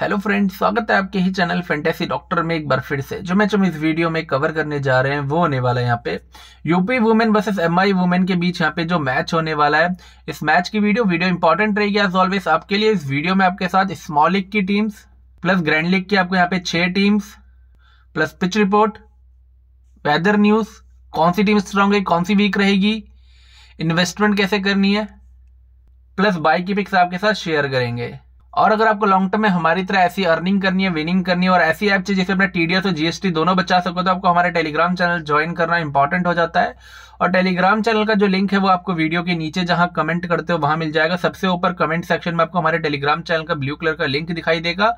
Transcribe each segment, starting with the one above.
hello friend स्वागत है आपके ही चैनल फेंटेसी डॉक्टर में एक बार फिर से जो मैच हम इस वीडियो में कवर करने जा रहे हैं वो होने वाला है यहाँ पे UP women versus MI women के बीच यहाँ पे जो मैच होने वाला है इस मैच की वीडियो वीडियो इंपॉर्टेंट रहेगी एज ऑलवेज आपके लिए इस वीडियो में आपके साथ स्मॉल लीग की टीम्स प्लस ग्रैंड लीग की आपको यहाँ पे छः teams plus pitch report weather news कौन सी टीम स्ट्रांग है कौन सी वीक रहेगी इन्वेस्टमेंट कैसे करनी है प्लस बाइक की पिक्स आपके साथ शेयर करेंगे और अगर आपको लॉन्ग टर्म में हमारी तरह ऐसी अर्निंग करनी है विनिंग करनी है और ऐसी ऐप चाहिए जिसे अपना टीडीएस और जीएसटी दोनों बचा सको तो आपको हमारे टेलीग्राम चैनल ज्वाइन करना इंपॉर्टेंट हो जाता है और टेलीग्राम चैनल का जो लिंक है वो आपको वीडियो के नीचे जहां कमेंट करते हो वहां मिल जाएगा सबसे ऊपर कमेंट सेक्शन में आपको हमारे टेलीग्राम चैनल का ब्लू कलर का लिंक दिखाई देगा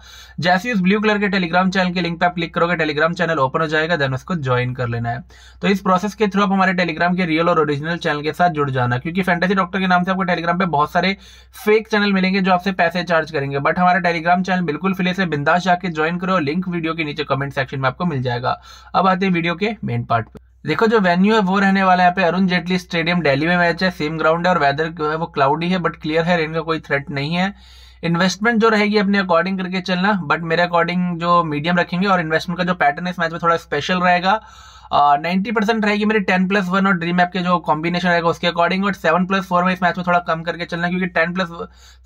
जैसे उस ब्लू कलर के टेलीग्राम चैनल के लिंक पर आप क्लिक करोगे टेलीग्राम चैनल ओपन हो जाएगा देन उसको ज्वाइन कर लेना है तो इस प्रोसेस के थ्रू आप हमारे टेलीग्राम के रियल और ओरिजिनल चैनल के साथ जुड़ जाना क्योंकि फैंटेसी डॉक्टर के नाम से आपको टेलीग्राम पर बहुत सारे फेक चैनल मिलेंगे जो आपसे पैसे चार्ज करेंगे करेंगे बट हमारा टेलीग्राम चैनल बिल्कुल फ्री से बिंदास जाके ज्वाइन करो लिंक वीडियो के नीचे कमेंट सेक्शन में आपको मिल जाएगा अब आते हैं वीडियो के मेन पार्ट पर देखो जो वेन्यू है वो रहने वाला है यहाँ पे अरुण जेटली स्टेडियम दिल्ली में मैच है सेम ग्राउंड है और वेदर जो है वो क्लाउडी है बट क्लियर है रेन का कोई थ्रेट नहीं है इन्वेस्टमेंट जो रहेगी अपने अकॉर्डिंग करके चलना बट मेरे अकॉर्डिंग जो मीडियम रखेंगे और इन्वेस्टमेंट का जो पैटर्न है इस मैच में थोड़ा स्पेशल रहेगा नाइन्टी परसेंट रहेगी मेरी टेन प्लस वन और ड्रीम ऐप के जो कॉम्बिनेशन रहेगा उसके अकॉर्डिंग और सेवन प्लस फोर में इस मैच में थोड़ा कम करके चलना क्योंकि ten plus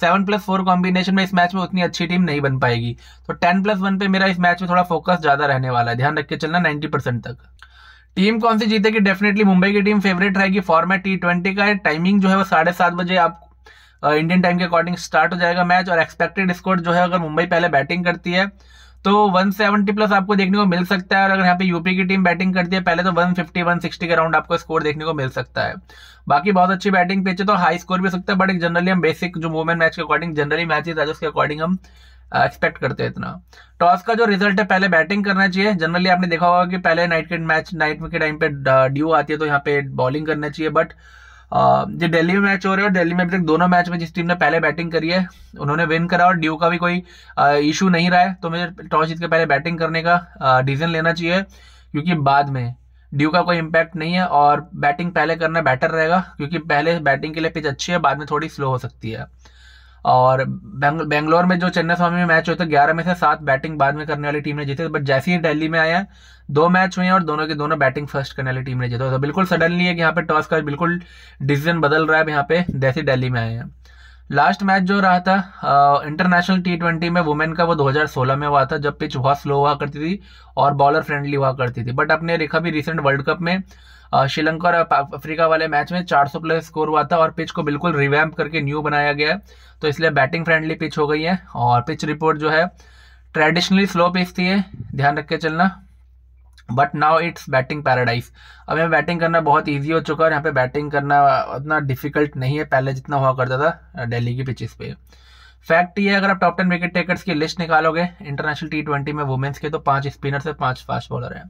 seven plus four combination में इस मैच में उतनी अच्छी टीम नहीं बन पाएगी तो टेन प्लस वन पे मेरा इस मैच में थोड़ा फोकस ज़्यादा रहने वाला है ध्यान रख के चलना नाइन्टी परसेंट तक टीम कौन सी जीतेगी डेफिनेटली मुंबई की टीम फेवरेट रहेगी फॉर्मेट टी ट्वेंटी का है टाइमिंग जो है वो साढ़े सात बजे आप इंडियन टाइम के अकॉर्डिंग स्टार्ट हो जाएगा मैच और एक्सपेक्टेड स्कोर जो है अगर मुंबई पहले बैटिंग करती है तो 170 प्लस आपको देखने को मिल सकता है और अगर यहाँ पे यूपी की टीम बैटिंग करती है पहले तो 150 160 के राउंड आपको स्कोर देखने को मिल सकता है बाकी बहुत अच्छी बैटिंग पिच है तो हाई स्कोर भी हो सकता है बट एक जनरली हम बेसिक जो मूवमेंट मैच के अकॉर्डिंग जनरली मैचेस है उसके अकॉर्डिंग हम एक्सपेक्ट करते हैं इतना टॉस का जो रिजल्ट है पहले बैटिंग करना चाहिए जनरली आपने देखा होगा कि पहले नाइट के मैच नाइट के टाइम पे ड्यू आती है तो यहाँ पे बॉलिंग करना चाहिए बट जो दिल्ली में मैच हो रहे हैं और दिल्ली में अभी तक दोनों मैच में जिस टीम ने पहले बैटिंग करी है उन्होंने विन करा और ड्यू का भी कोई इशू नहीं रहा है तो मुझे टॉस जीत के पहले बैटिंग करने का डिसीजन लेना चाहिए क्योंकि बाद में ड्यू का कोई इम्पैक्ट नहीं है और बैटिंग पहले करना बेटर रहेगा क्योंकि पहले बैटिंग के लिए पिच अच्छी है बाद में थोड़ी स्लो हो सकती है और बेंगलोर में जो चेन्नई स्वामी में मैच हुए थे ग्यारह में से सात बैटिंग बाद में करने वाली टीम ने जीते बट जैसे ही दिल्ली में आया दो मैच हुए और दोनों के दोनों बैटिंग फर्स्ट करने वाली टीम ने जीता तो बिल्कुल सडनली है कि यहाँ पे टॉस का बिल्कुल डिसीजन बदल रहा है यहाँ पे जैसे दिल्ली में आए हैं लास्ट मैच जो रहा था इंटरनेशनल टी ट्वेंटी में वुमेन का वो 2016 में हुआ था जब पिच बहुत स्लो हुआ करती थी और बॉलर फ्रेंडली हुआ करती थी बट अपने रेखा भी रिसेंट वर्ल्ड कप में श्रीलंका और अफ्रीका वाले मैच में 400 प्लस स्कोर हुआ था और पिच को बिल्कुल रिवैम्प करके न्यू बनाया गया है तो इसलिए बैटिंग फ्रेंडली पिच हो गई है और पिच रिपोर्ट जो है ट्रेडिशनली स्लो पिच थी है ध्यान रख के चलना but now it's batting paradise अब यहाँ बैटिंग करना बहुत ईजी हो चुका है और यहाँ पे बैटिंग करना उतना डिफिकल्ट नहीं है पहले जितना हुआ करता था डेली की पिचेस पे फैक्ट ये अगर आप टॉप टेन विकेट टेकर्स की लिस्ट निकालोगे इंटरनेशनल टी ट्वेंटी में वुमेंस के तो पांच स्पिनर्स है पांच फास्ट बॉलर हैं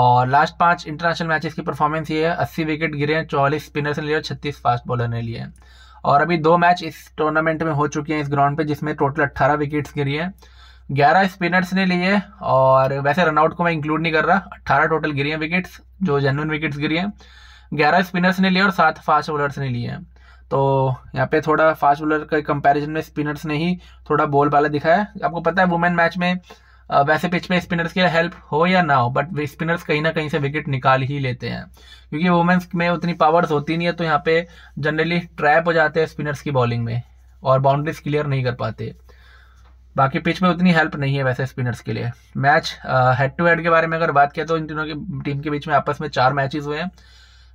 और लास्ट पांच इंटरनेशनल मैचेस की परफॉर्मेंस ये है अस्सी विकेट गिरे हैं चौलीस स्पिनर्स ने लिए और छत्तीस फास्ट बॉलर ने लिए और अभी दो मैच इस टूर्नामेंट में हो चुके हैं इस ग्राउंड पे जिसमें टोटल अट्ठारह विकेट्स गिरी हैं ग्यारह स्पिनर्स ने लिए और वैसे रनआउट को मैं इंक्लूड नहीं कर रहा अट्ठारह टोटल गिरी हैं विकेट्स जो जेनुअन विकेट्स गिरी हैं ग्यारह स्पिनर्स ने लिए और सात फास्ट बॉलर्स ने लिए हैं तो यहाँ पे थोड़ा फास्ट बॉलर के कंपैरिजन में स्पिनर्स ने ही थोड़ा बॉल वाला दिखाया आपको पता है वुमेन मैच में वैसे पिच में स्पिनर्स की हेल्प हो या ना हो बट स्पिनर्स कहीं ना कहीं से विकेट निकाल ही लेते हैं क्योंकि वुमेन्स में उतनी पावर्स होती नहीं है तो यहाँ पे जनरली ट्रैप हो जाते हैं स्पिनर्स की बॉलिंग में और बाउंड्रीज क्लियर नहीं कर पाते बाकी पिच में उतनी हेल्प नहीं है वैसे स्पिनर्स के लिए मैच हेड टू हेड के बारे में अगर बात किया तो इन तीनों की टीम के बीच में आपस में चार मैचेस हुए हैं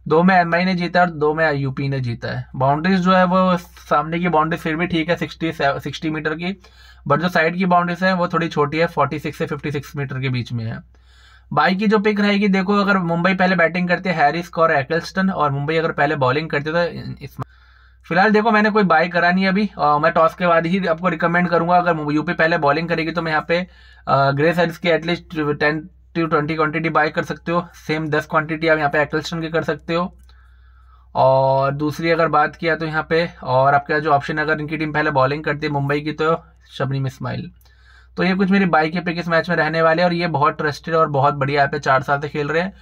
दो में एम ने जीता और दो में यूपी ने जीता है बाउंड्रीज जो है वो सामने की बाउंड्री फिर भी ठीक है सिक्सटी सिक्सटी मीटर की बट जो साइड की बाउंड्रीज है वो थोड़ी छोटी है फोर्टी सिक्स से फिफ्टी सिक्स मीटर के बीच में है बाई की जो पिक रहेगी देखो अगर मुंबई पहले बैटिंग करती है हैरिस और एक्लस्टन और मुंबई अगर पहले बॉलिंग करते तो इसमें फिलहाल देखो मैंने कोई बाय करा नहीं अभी आ, मैं टॉस के बाद ही आपको रिकमेंड करूंगा अगर यूपी पहले बॉलिंग करेगी तो मैं यहाँ पे ग्रे सर्स की at least ten to twenty quantity buy कर सकते हो सेम दस क्वांटिटी आप यहाँ पे एक्लस्टन की कर सकते हो और दूसरी अगर बात किया तो यहाँ पे और आपके जो ऑप्शन अगर इनकी टीम पहले बॉलिंग करती है मुंबई की तो शबनीम इस्माइल तो ये कुछ मेरी बाइक के पिक इस मैच में रहने वाले और ये बहुत ट्रस्टेड और बहुत बढ़िया यहाँ पे चार साल से खेल रहे हैं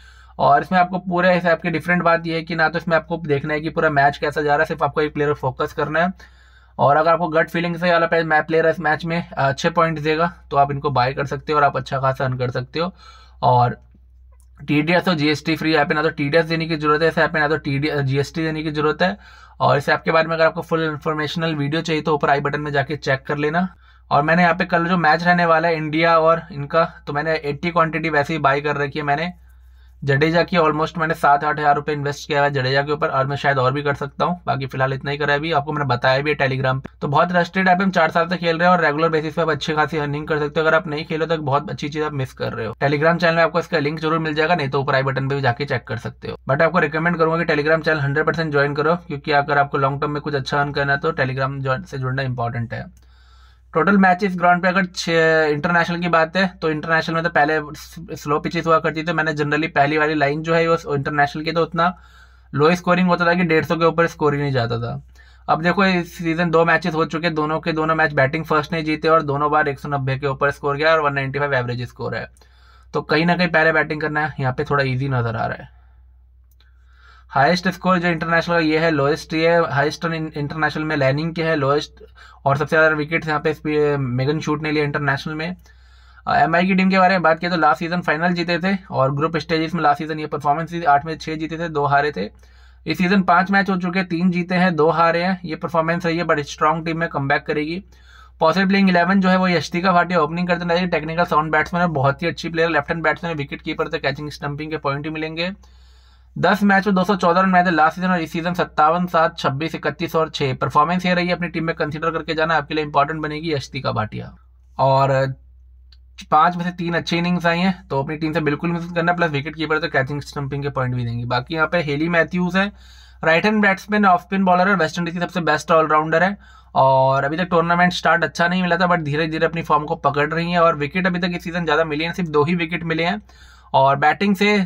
और इसमें आपको पूरे इस ऐप की डिफरेंट बात यह है कि ना तो इसमें आपको देखना है कि पूरा मैच कैसा जा रहा है सिर्फ आपको एक प्लेयर फोकस करना है और अगर आपको गट फीलिंग से वाला मैं प्लेयर इस मैच में अच्छे पॉइंट देगा तो आप इनको बाय कर सकते हो और आप अच्छा खासा अर्न कर सकते हो और टी डी एस और जीएसटी फ्री ऐप ना तो टी डी एस देने की जरूरत है इस ऐप में ना तो टी डी जीएसटी देने की जरूरत है और इस ऐप के बारे में अगर आपको फुल इन्फॉर्मेशनल वीडियो चाहिए तो ऊपर आई बटन में जाके चेक कर लेना और मैंने यहाँ पे कल जो मैच रहने वाला है इंडिया और इनका तो मैंने 80 क्वांटिटी वैसे ही बाई कर रखी है मैंने जडेजा की ऑलमोस्ट मैंने सात आठ हज़ार रुपये इन्वेस्ट किया है जडेजा के ऊपर और मैं शायद और भी कर सकता हूँ बाकी फिलहाल इतना ही करा अभी आपको मैंने बताया भी है टेलीग्राम पे तो बहुत रस्टेड ऐप हम चार साल से खेल रहे हैं और रेगुलर बेसिस पे आप अच्छी खासी अर्निंग कर सकते हो अगर आप नहीं खेलो तो बहुत अच्छी चीज़ आप मिस कर रहे हो टेलीग्राम चैनल में आपको इसका लिंक जरूर मिल जाएगा नहीं तो ऊपर आई बटन पर भी जाकर चेक कर सकते हो बट आपको रिकमेंड करूंगा कि टेलीग्राम चैनल हंड्रेड ज्वाइन करो क्योंकि अगर आपको लॉन्ग टर्म में कुछ अच्छा अर्न करना है तो टेलीग्राम से जुड़ना इंपॉर्टेंट है टोटल मैचेस ग्राउंड पे अगर इंटरनेशनल की बात है तो इंटरनेशनल में तो पहले स्लो पिचेस हुआ करती थी तो मैंने जनरली पहली वाली लाइन जो है वो इंटरनेशनल की तो उतना लो स्कोरिंग होता था कि डेढ़ सौ के ऊपर स्कोर ही नहीं जाता था अब देखो इस सीजन दो मैचेस हो चुके दोनों के दोनों मैच बैटिंग फर्स्ट नहीं जीते और दोनों बार एक सौ नब्बे के ऊपर स्कोर गया और one ninety five average score है तो कहीं ना कहीं पहले बैटिंग करना यहाँ पे थोड़ा ईजी नजर आ रहा है हाईएस्ट स्कोर जो इंटरनेशनल ये है लोएस्ट ये है हाईएस्ट इंटरनेशनल में लैनिंग के है लोएस्ट और सबसे ज़्यादा विकेट यहाँ पे मेगन शूट ने लिए इंटरनेशनल में एम आई की टीम के बारे में बात की तो लास्ट सीजन फाइनल जीते थे और ग्रुप स्टेज में लास्ट सीजन ये परफॉर्मेंस थी आठ में छः जीते थे दो हारे थे इस सीजन पाँच मैच हो चुके हैं तीन जीते हैं दो हारे हैं ये परफॉर्मेंस रही है बट स्ट्रॉन्ग टीम में कम करेगी पॉसिबल प्लेइंग इलेवन जो है वो का भाटिया ओपनिंग करते नजर टेक्निकल साउंड बैट्समैन है बहुत ही अच्छी player left hand batsman wicket keeper थे कैचिंग स्टंपिंग के पॉइंट ही मिलेंगे दस मैच में तो दो सौ चौदह रन बनाए थे लास्ट सीजन और इस सीजन सत्तावन सात छब्बीस इकतीस और छह परफॉर्मेंस ये रही अपनी टीम में कंसिडर करके जाना आपके लिए इंपॉर्टेंट बनेगी अश्तिका भाटिया और पांच में से तीन अच्छी इनिंग्स आई हैं तो अपनी टीम से बिल्कुल मिस करना प्लस विकेट कीपर तो कैचिंग स्टंपिंग के पॉइंट भी देंगे बाकी यहाँ पे हेली मैथ्यूज है right hand batsman off spin bowler है वेस्ट इंडीज की सबसे बेस्ट ऑलराउंडर है और अभी तक टूर्नामेंट स्टार्ट अच्छा नहीं मिला था बट धीरे धीरे अपनी फॉर्म को पकड़ रही है और विकेट अभी तक इस सीजन ज़्यादा मिली है सिर्फ दो ही विकेट मिले हैं और बैटिंग से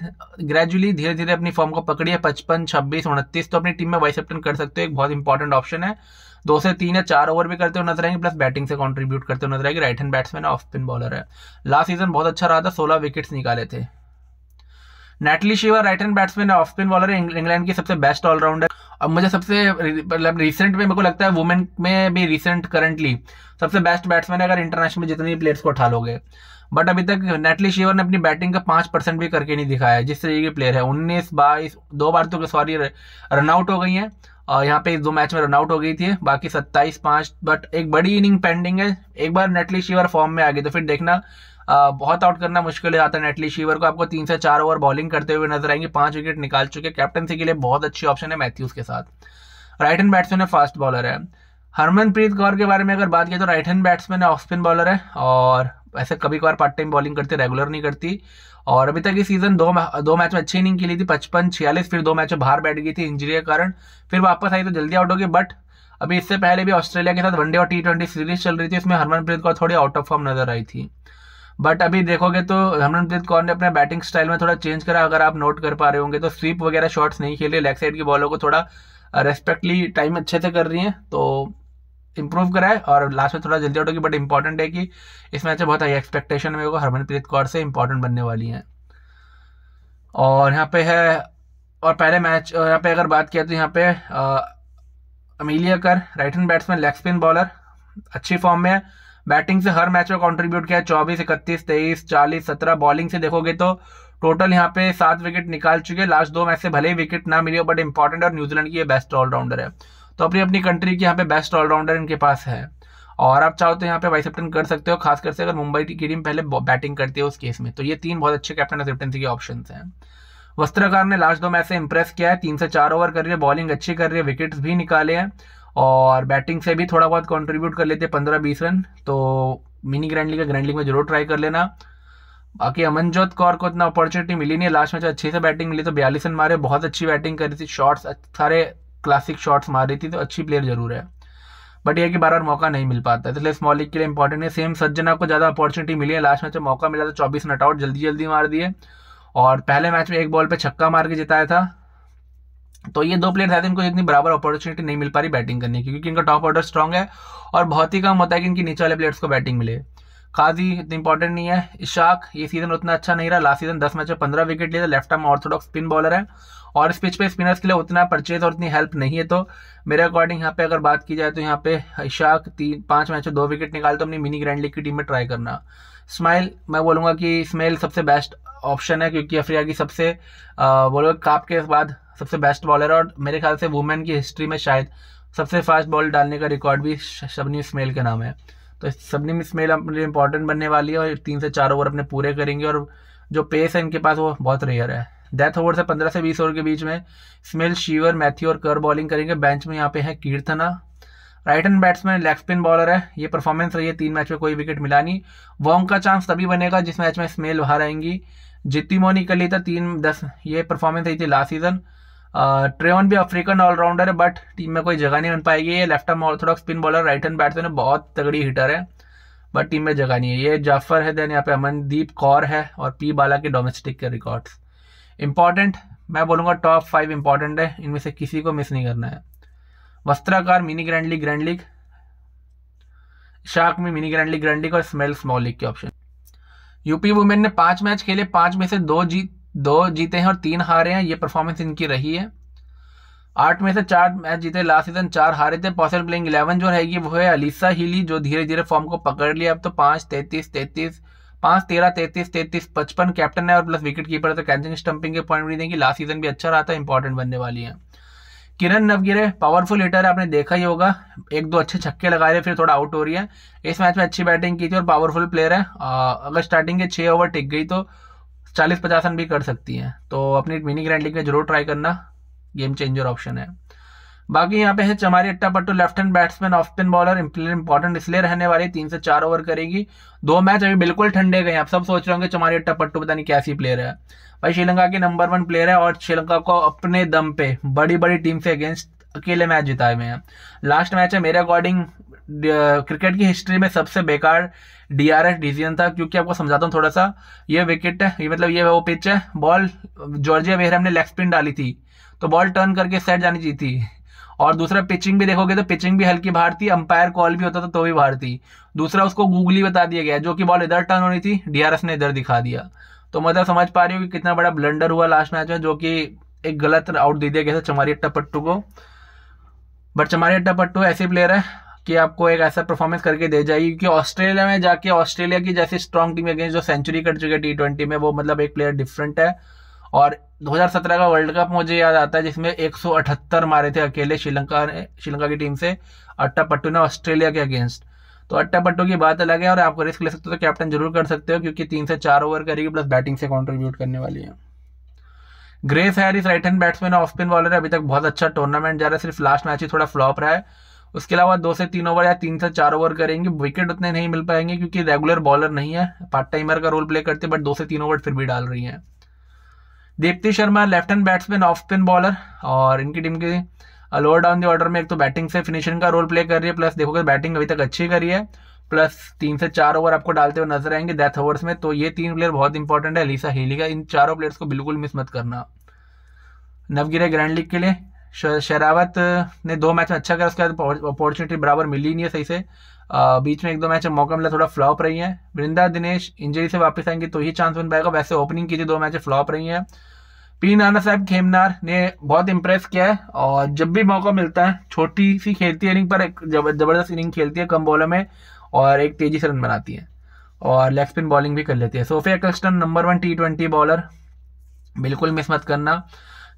ग्रेजुअली धीरे धीरे अपनी फॉर्म को पकड़िए पचपन छब्बीस उनतीस तो अपनी टीम में वाइस कैप्टन कर सकते हो एक बहुत इंपॉर्टेंट ऑप्शन है दो से तीन या चार ओवर भी करते हुए नजर आएंगे प्लस बैटिंग से कॉन्ट्रीब्यूट करते हुए नजर आएंगे right hand batsman off spin bowler है लास्ट सीजन बहुत अच्छा रहा था सोलह विकेट्स निकाले थे Natalie Sciver right hand batsman off spin bowler है इंग्लैंड की सबसे बेस्ट ऑलराउंडर अब मुझे सबसे मतलब रिसेंट में मेरे को लगता है वुमेन में भी रिसेंट करंटली सबसे बेस्ट बैट्समैन है अगर इंटरनेशनल में जितनी प्लेयर्स को उठा लोगे बट अभी तक नेटली शेवर ने अपनी बैटिंग का पांच परसेंट भी करके नहीं दिखाया है जिस तरीके की प्लेयर है उन्नीस बाईस दो बार तो सॉरी रनआउट हो गई है और यहाँ पे दो मैच में रनआउट हो गई थी बाकी सत्ताईस पांच बट एक बड़ी इनिंग पेंडिंग है एक बार नेटली शिवर फॉर्म में आ गई तो फिर देखना आ, बहुत आउट करना मुश्किल हो जाता है नेटली शिवर को आपको तीन से चार ओवर बॉलिंग करते हुए नजर आएंगे पांच विकेट निकाल चुके कैप्टनसी के लिए बहुत अच्छी ऑप्शन है मैथ्यूज के साथ राइट हैंड बैट्समैन है फास्ट बॉलर है हरमनप्रीत कौर के बारे में अगर बात की तो राइट हैंड बैट्समैन है ऑफ स्पिन बॉलर है और ऐसे कभी कभार पार्ट टाइम बॉलिंग करती रेगुलर नहीं करती और अभी तक ये सीजन दो दो मैच में अच्छी इनिंग खेली थी पचपन छियालीस फिर दो मैच में बाहर बैठ गई थी इंजरी के कारण फिर वापस आई तो जल्दी आउट हो गई बट अभी इससे पहले भी ऑस्ट्रेलिया के साथ वनडे और टी ट्वेंटी सीरीज चल रही थी उसमें हरमनप्रीत कौर थोड़ी आउट ऑफ फॉर्म नजर आई थी बट अभी देखोगे तो हरमनप्रीत कौर ने अपने बैटिंग स्टाइल में थोड़ा चेंज करा अगर आप नोट कर पा रहे होंगे तो स्वीप वगैरह शॉट्स नहीं खेल रही लेग साइड की बॉलों को थोड़ा रेस्पेक्टली टाइम अच्छे से कर रही हैं तो इंप्रूव करा है और लास्ट में थोड़ा जल्दी आउट होगी बट इंपॉर्टेंट है कि इस मैच में अच्छा बहुत हाई एक्सपेक्टेशन मेरे को हरमनप्रीत कौर से इंपॉर्टेंट बनने वाली हैं और यहाँ पे है और पहले मैच यहाँ पे अगर बात किया तो यहाँ पे Amelia Kerr right hand batsman leg spin bowler अच्छी फॉर्म में है बैटिंग से हर मैच में कंट्रीब्यूट किया चौबीस इकतीस तेईस चालीस सत्रह बॉलिंग से देखोगे तो टोटल यहाँ पे सात विकेट निकाल चुके लास्ट दो मैच से भले ही विकेट ना मिली हो बट इंपॉर्टेंट और न्यूजीलैंड की ये बेस्ट ऑलराउंडर है तो अपनी अपनी कंट्री के यहाँ पे बेस्ट ऑलराउंडर इनके पास है और आप चाहो तो यहाँ पे वाइस कैप्टन कर सकते हो खासकर से अगर मुंबई की टीम पहले बैटिंग करती है उस केस में तो ये तीन बहुत अच्छे कैप्टन कैप्टनसी के ऑप्शन हैं वस्त्रकार ने लास्ट दो मैच से इंप्रेस किया है तीन से चार ओवर कर रही है बॉलिंग अच्छी कर रही है विकेट्स भी निकाले हैं और बैटिंग से भी थोड़ा बहुत कॉन्ट्रीब्यूट कर लेते हैं पंद्रह बीस रन तो mini grand league grand league में जरूर ट्राई कर लेना बाकी अमनजोत कौर को इतना अपॉर्चुनिटी मिली नहीं लास्ट मैच अच्छे से बैटिंग मिली तो बयालीस रन मारे बहुत अच्छी बैटिंग करी थी शॉट्स सारे क्लासिक शॉट्स मार रही थी तो अच्छी प्लेयर जरूर है बट यह कि बार बार मौका नहीं मिल पाता है तो इसलिए स्मॉल लीग के लिए इंपॉर्टेंट है सेम सज्जना को ज़्यादा अपॉर्चुनिटी मिली है लास्ट मैच में मौका मिला था तो चौबीस नट आउट जल्दी जल्दी मार दिए और पहले मैच में एक बॉल पर छक्का मार के जिताया था तो ये दो प्लेयर थे इनको इतनी बराबर अपॉर्चुनिटी नहीं मिल पा रही बैटिंग करने की क्योंकि इनका टॉप ऑर्डर स्ट्रॉन्ग है और बहुत ही कम होता है कि इनकी नीचे वाले प्लेयर्स को बैटिंग मिले काजी इतना इंपॉर्टेंट नहीं है इशाक ये सीजन उतना अच्छा नहीं रहा लास्ट सीजन दस मैच में पंद्रह विकेट लिए left arm orthodox spin bowler है और इस पिच पे स्पिनर्स के लिए उतना परचेज और उतनी हेल्प नहीं है तो मेरे अकॉर्डिंग यहाँ पे अगर बात की जाए तो यहाँ पे इशाक तीन पाँच मैचों दो विकेट निकाल तो अपनी मिनी ग्रैंड लीग की टीम में ट्राई करना स्माइल मैं बोलूँगा कि स्मेल सबसे बेस्ट ऑप्शन है क्योंकि अफ्रीका की सबसे बोलो काप के बाद सबसे बेस्ट बॉलर और मेरे ख्याल से वुमेन की हिस्ट्री में शायद सबसे फास्ट बॉल डालने का रिकॉर्ड भी शबनी स्मेल के नाम है तो सबनी स्मेल अपने लिए इंपॉर्टेंट बनने वाली है और तीन से चार ओवर अपने पूरे करेंगे और जो पेस है इनके पास वो बहुत रेयर है डेथ ओवर से पंद्रह से बीस ओवर के बीच में स्मिल शीवर मैथ्यू और कर बॉलिंग करेंगे बेंच में यहाँ पे है Keerthana right hand batsman leg spin bowler है ये परफॉर्मेंस रही है तीन मैच में कोई विकेट मिला नहीं वॉन्ग का चांस तभी बनेगा जिस मैच में स्मेल बाहर आएंगी जितनी मोनी कर लेता तीन दस ये परफॉर्मेंस रही थी लास्ट सीजन ट्रेवन भी अफ्रीकन ऑलराउंडर है बट टीम में कोई जगह नहीं बन पाएगी ये left arm orthodox spin bowler right hand batsman है बहुत तगड़ी हिटर है बट टीम में जगह नहीं है ये जाफर है देन यहाँ पे अमनदीप कौर है और पी बाला के डोमेस्टिक के रिकॉर्ड्स इम्पॉर्टेंट मैं बोलूँगा टॉप फाइव इम्पॉर्टेंट है इनमें से किसी को मिस नहीं करना है Vastrakar mini grand league grand league शार्क में mini grand league grand league और स्मेल स्मॉल लीग के ऑप्शन यूपी वुमेन ने पांच मैच खेले पांच में से दो जीत दो जीते हैं और तीन हारे हैं ये परफॉर्मेंस इनकी रही है आठ में से चार मैच जीते लास्ट सीजन चार हारे थे पॉसिबल प्लेइंग इलेवन जो रहेगी वो है अलीसा हिली जो धीरे धीरे फॉर्म को पकड़ लिया अब तो पाँच तैतीस तैतीस पांच तेरह तैतीस तैतीस पचपन कैप्टन है और प्लस विकेट कीपर तो कैंसिंग स्टंपिंग के पॉइंट भी देंगी लास्ट सीजन भी अच्छा रहा था इंपॉर्टेंट बनने वाली है किरण नवगिरे पावरफुल हिटर है आपने देखा ही होगा एक दो अच्छे छक्के लगा रहे फिर थोड़ा आउट हो रही है इस मैच में अच्छी बैटिंग की थी और पावरफुल प्लेयर है अगर स्टार्टिंग के छः ओवर टिक गई तो चालीस पचास रन भी कर सकती हैं तो अपनी मिनी ग्रैंड लीग में जरूर ट्राई करना गेम चेंजर ऑप्शन है बाकी यहाँ पे है Chamari Athapaththu left hand batsman off spin bowler important इसलिए रहने वाली तीन से चार ओवर करेगी दो मैच अभी बिल्कुल ठंडे गए आप सब सोच रहे होंगे चमारी अट्टा पट्टू पता नहीं कैसी प्लेयर है भाई श्रीलंका की नंबर वन प्लेयर है और श्रीलंका को अपने दम पे बड़ी बड़ी टीम से अगेंस्ट अकेले मैच जिताए हुए हैं लास्ट मैच है मेरे अकॉर्डिंग क्रिकेट की हिस्ट्री में सबसे बेकार डीआरएस डिसीजन था क्योंकि आपको समझाता हूँ थोड़ा सा ये विकेट है ये मतलब ये वो पिच है बॉल जॉर्जिया बेहरम ने लेग स्पिन डाली थी तो बॉल टर्न करके सेट जानी चाहिए थी और दूसरा पिचिंग भी देखोगे तो पिचिंग भी हल्की बाहर थी अंपायर कॉल भी होता था तो भी बाहर थी दूसरा उसको गूगली बता दिया गया जो कि बॉल इधर टर्न होनी थी डीआरएस ने इधर दिखा दिया तो मतलब समझ पा रही हो कि कितना बड़ा ब्लंडर हुआ लास्ट मैच में जो कि एक गलत आउट दे दिया गया था चमारी अट्टा पट्टू को बट चमारी अट्टा पट्टू ऐसे प्लेयर है कि आपको एक ऐसा परफॉर्मेंस करके दे जाएगी क्योंकि ऑस्ट्रेलिया में जाके ऑस्ट्रेलिया की जैसी स्ट्रॉन्ग टीम अगेंस्ट जो सेंचुरी कर चुकी है टी ट्वेंटी में वो मतलब एक प्लेयर डिफरेंट है और 2017 का वर्ल्ड कप मुझे याद आता है जिसमें 178 मारे थे अकेले श्रीलंका ने श्रीलंका की टीम से अट्टा पट्टू ने ऑस्ट्रेलिया के अगेंस्ट तो अट्टा पट्टू की बात अलग है और आप रिस्क ले सकते हो तो कैप्टन जरूर कर सकते हो क्योंकि तीन से चार ओवर करेगी प्लस बैटिंग से कॉन्ट्रीब्यूट करने वाली है Grace Harris right hand batsman off spin bowler है अभी तक बहुत अच्छा टूर्नामेंट जा रहा है सिर्फ लास्ट मैच ही थोड़ा फ्लॉप रहा है उसके अलावा दो से तीन ओवर या तीन से चार ओवर करेंगे विकेट उतने नहीं मिल पाएंगे क्योंकि रेगुलर बॉलर नहीं है पार्ट टाइमर का रोल प्ले करते बट दो से तीन ओवर फिर भी डाल रही है Deepti Sharma left hand batsman off spin bowler और इनकी टीम के लोअर डाउन द ऑर्डर में एक तो बैटिंग से फिनिशिंग का रोल प्ले कर रही है प्लस देखोगे बैटिंग अभी तक अच्छी करी है प्लस तीन से चार ओवर आपको डालते हुए नजर आएंगे डेथ ओवर्स में तो ये तीन प्लेयर बहुत इंपॉर्टेंट है अलीसा हेली का इन चारों प्लेयर्स को बिल्कुल मिस मत करना नवगिरे ग्रैंड लीग के लिए शेरावत ने दो मैच में अच्छा किया उसके बाद अपॉर्चुनिटी बराबर मिली नहीं है सही से बीच में एक दो मैच मौका मिला थोड़ा फ्लॉप रही हैं वृंदा दिनेश इंजरी से वापस आएंगे तो ही चांस बन पाएगा वैसे ओपनिंग की जो दो मैच फ्लॉप रही हैं पी नाना साहब खेमनार ने बहुत इंप्रेस किया है और जब भी मौका मिलता है छोटी सी खेलती है इनिंग पर एक जबरदस्त इनिंग खेलती है कम बॉलर में और एक तेजी से रन बनाती है और लेग स्पिन बॉलिंग भी कर लेती है Sophie Ecclestone number one T twenty bowler बिल्कुल मिस मत करना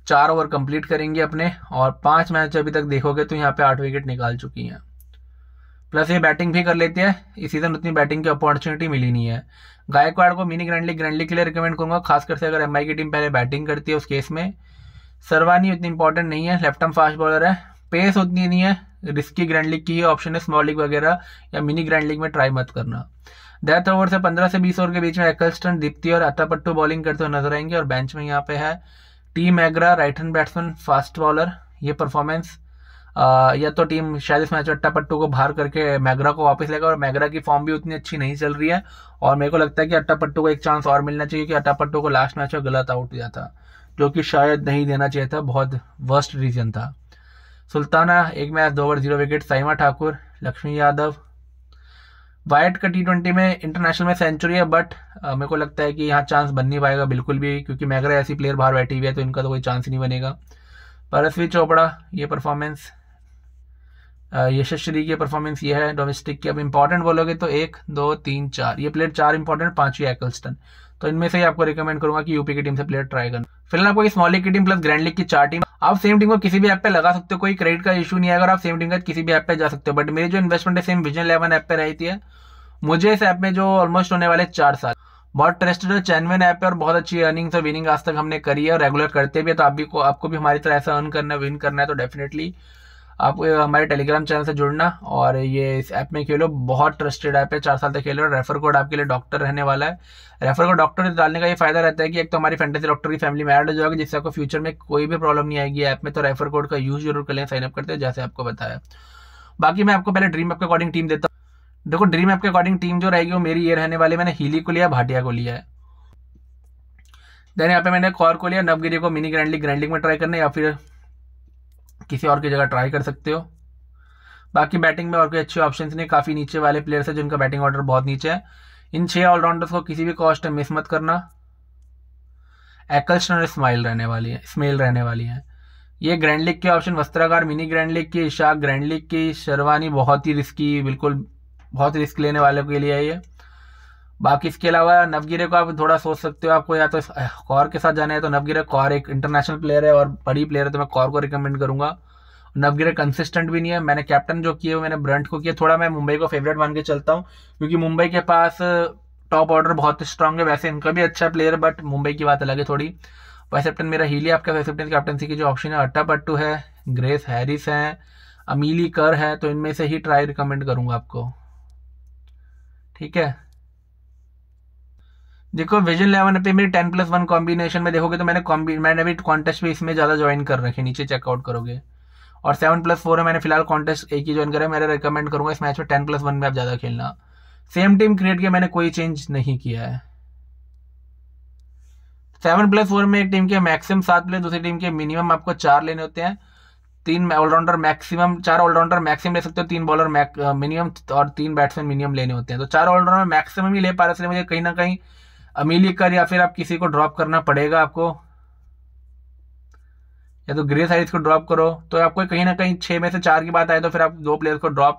चार ओवर कंप्लीट करेंगे अपने और पांच मैच अभी तक देखोगे तो यहाँ पे आठ विकेट निकाल चुकी हैं प्लस ये बैटिंग भी कर लेते हैं इस सीज़न उतनी बैटिंग की अपॉर्चुनिटी मिली नहीं है गायकवाड़ को मिनी ग्रैंडली ग्रैंडली के लिए रिकमेंड करूंगा खासकर से अगर एम की टीम पहले बैटिंग करती है उस केस में सरवानी उतनी इंपॉर्टेंट नहीं है लेफ्ट आर्म फास्ट बॉलर है पेस उतनी नहीं है रिस्की ग्रैंड लीग की ही ऑप्शन है स्मॉल लीग वगैरह या मिनी ग्रैंड लीग में ट्राई मत करना डेथ ओवर से पंद्रह से बीस ओवर के बीच में एकलस्टन दीप्ति और अतापट्टू बॉलिंग करते हुए नजर आएंगे और बेंच में यहाँ पे है टीम एग्रा right hand batsman fast bowler ये परफॉर्मेंस या तो टीम शायद इस मैच में पट्टू को बाहर करके मैगरा को वापस लेगा और मैगरा की फॉर्म भी उतनी अच्छी नहीं चल रही है और मेरे को लगता है कि अट्टापट्टू को एक चांस और मिलना चाहिए कि अट्टापट्टू को लास्ट मैच में गलत आउट दिया था जो कि शायद नहीं देना चाहिए था बहुत वर्स्ट रीजन था सुल्ताना एक मैच दो over zero wicket Saima Thakor Lakshmi Yadav Wyatt का टी ट्वेंटी में इंटरनेशनल में सेंचुरी है बट मेरे को लगता है कि यहाँ चांस बन नहीं पाएगा बिल्कुल भी क्योंकि मैगरा ऐसी प्लेयर बाहर बैठी हुई है तो इनका तो कोई चांस ही नहीं बनेगा परसवी चोपड़ा ये परफॉर्मेंस यशस्वी की परफॉर्मेंस ये है डोमेस्टिक की अब इंपॉर्टेंट बोलोगे तो एक दो तीन चार ये प्लेयर चार इंपॉर्टेंट पांचवी एक्लस्टन तो इनमें से ही आपको रिकमेंड करूंगा कि यूपी की टीम से प्लेयर ट्राई करना फिलहाल आपको स्मॉल लीग की टीम प्लस ग्रैंड लीग की चार टीम आप सेम टीम को किसी भी ऐप पे लगा सकते हो कोई क्रेडिट का इशू नहीं है अगर आप सेम टीम का किसी भी ऐप पे जा सकते हो बट मेरी जो इन्वेस्टमेंट है सेम विजन इलेवन ऐप पे रहती है मुझे इस ऐप में जो ऑलमोस्ट होने वाले चार साल बहुत ट्रस्टेड और चैनवेन ऐप है और बहुत अच्छी अर्निंग्स और विनिंग आज तक हमने करी है और रेगुलर करते भी है तो आप भी को आपको भी हमारी तरह ऐसा अर्न करना विन करना है तो डेफिनेटली आप हमारे टेलीग्राम चैनल से जुड़ना और ये इस ऐप में खेलो बहुत ट्रस्टेड ऐप है चार साल तक खेलो रेफर कोड आपके लिए डॉक्टर रहने वाला है रेफर कोड डॉक्टर डालने का ये फायदा रहता है कि एक तो हमारी फैंटेसी डॉक्टर की फैमिली में ऐड हो जाएगा जिससे आपको फ्यूचर में कोई भी प्रॉब्लम नहीं आएगी ऐप में तो रेफर कोड का यूज जरूर कर लें साइनअप करते हैं जैसे आपको बताया बाकी मैं आपको पहले ड्रीम ऐप के अकॉर्डिंग टीम देता हूँ देखो ड्रीम ऐप के अकॉर्डिंग टीम जो रहेगी वो मेरी ये रहने वाली मैंने हीली को लिया भाटिया को लिया है देन यहाँ पे मैंने कौर को लिया नवगिरी को मिनी ग्रैंडली लीग में ट्राई करना या फिर किसी और की जगह ट्राई कर सकते हो बाकी बैटिंग में और कोई अच्छे ऑप्शन नहीं काफ़ी नीचे वाले प्लेयर्स हैं जिनका बैटिंग ऑर्डर बहुत नीचे है इन छः ऑलराउंडर्स को किसी भी कॉस्ट मिस मत करना एकल्स्टन और स्माइल रहने वाली है स्मेल रहने वाली है ये ग्रैंड लीग के option Vastrakar mini grand league की शाह ग्रैंड लीग की शर्वानी बहुत ही रिस्की बिल्कुल बहुत रिस्क लेने वालों के लिए है ये बाकी इसके अलावा नवगिरे को आप थोड़ा सोच सकते हो आपको या तो कौर के साथ जाना है तो नवगिरे कौर एक इंटरनेशनल प्लेयर है और बड़ी प्लेयर है तो मैं कौर को रिकमेंड करूंगा नवगिरे कंसिस्टेंट भी नहीं है मैंने कैप्टन जो किए मैंने ब्रंट को किया थोड़ा मैं मुंबई को फेवरेट मान के चलता हूँ क्योंकि मुंबई के पास टॉप ऑर्डर बहुत स्ट्रांग है वैसे इनका भी अच्छा प्लेयर बट मुंबई की बात अलग है थोड़ी वाइस कैप्टन मेरा हीली आपका वाइस कैप्टन कैप्टनसी की जो ऑप्शन है अट्टा पट्टू है ग्रेस हैरिस है अमीली कर है तो इनमें से ही ट्राई रिकमेंड करूंगा आपको ठीक है देखो विजन इलेवन पे मेरी टेन प्लस वन कॉम्बिनेशन में देखोगे तो मैंने मैंने अभी कॉन्टेस्ट भी इसमें ज़्यादा ज्वाइन कर रखे नीचे चेकआउट करोगे और सेवन प्लस फोर है मैंने फिलहाल कॉन्टेस्ट एक ही ज्वाइन करा मैं रिकमेंड करूंगा इस मैच में टेन प्लस वन में आप ज़्यादा खेलना सेम टीम क्रिएट किया मैंने कोई चेंज नहीं किया है सेवन प्लस फोर में एक टीम के मैक्सिमम सात प्लेयर दूसरी टीम के मिनिमम आपको चार लेने होते हैं तीन ऑलराउंडर मैक्सिमम चार ऑलराउंडर मैक्सिमम ले सकते हो तीन बॉलर मिनिमम और तीन बैट्समैन मिनिमम लेने होते हैं तो चार ऑलराउंडर मैक्सिमम ही ले पा रहे इसलिए मुझे कहीं ना कहीं अमीली कर या फिर आप किसी को ड्रॉप करना पड़ेगा आपको या तो ग्रे साइज को ड्रॉप करो तो आपको कहीं ना कहीं छः में से चार की बात आए तो फिर आप दो प्लेयर को ड्रॉप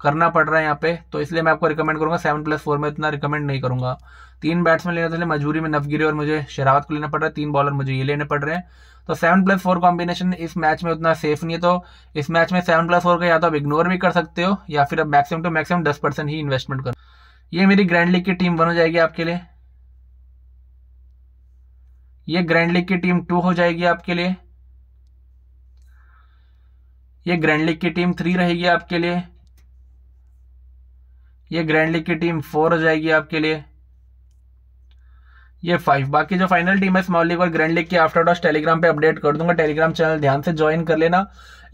करना पड़ रहा है यहाँ पे तो इसलिए मैं आपको रिकमेंड करूंगा सेवन प्लस फोर में इतना रिकमेंड नहीं करूंगा तीन बैट्समैन लेना था तो मजबूरी में नवगिरी और मुझे शरावत को लेना पड़ रहा है तीन बॉलर मुझे ये लेने पड़ रहे हैं तो सेवन प्लस फोर कॉम्बिनेशन इस मैच में उतना सेफ नहीं है तो इस मैच में सेवन प्लस फोर का या तो आप इग्नोर भी कर सकते हो या फिर आप मैक्सिमम टू मैक्सिमम दस परसेंट ही इन्वेस्टमेंट करो ये मेरी ग्रैंड लीग की टीम बन जाएगी आपके लिए ये ग्रैंड लीग की टीम टू हो जाएगी आपके लिए ये ग्रैंड लीग की टीम थ्री रहेगी आपके लिए ये ग्रैंड लीग की टीम फोर हो जाएगी आपके लिए ये फाइव बाकी जो फाइनल टीम है स्मॉल लीग और ग्रैंड लीग की आफ्टर डॉस टेलीग्राम पे अपडेट कर दूंगा टेलीग्राम चैनल ध्यान से ज्वाइन कर लेना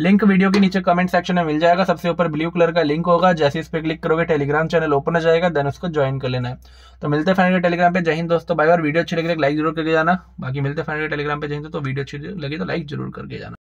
लिंक वीडियो के नीचे कमेंट सेक्शन में मिल जाएगा सबसे ऊपर ब्लू कलर का लिंक होगा जैसे इस पे क्लिक करोगे टेलीग्राम चैनल ओपन हो जाएगा देन उसको ज्वाइन कर लेना है तो मिलते हैं फाइनल टेलीग्राम पे जय हिंद दोस्तों बाय और वीडियो अच्छी लगे लाइक तो जरूर करके जाना बाकी मिलते हैं फाइनल टेलीग्राम पे जय हिंद तो वीडियो अच्छी लगे तो लाइक जरूर करके जाना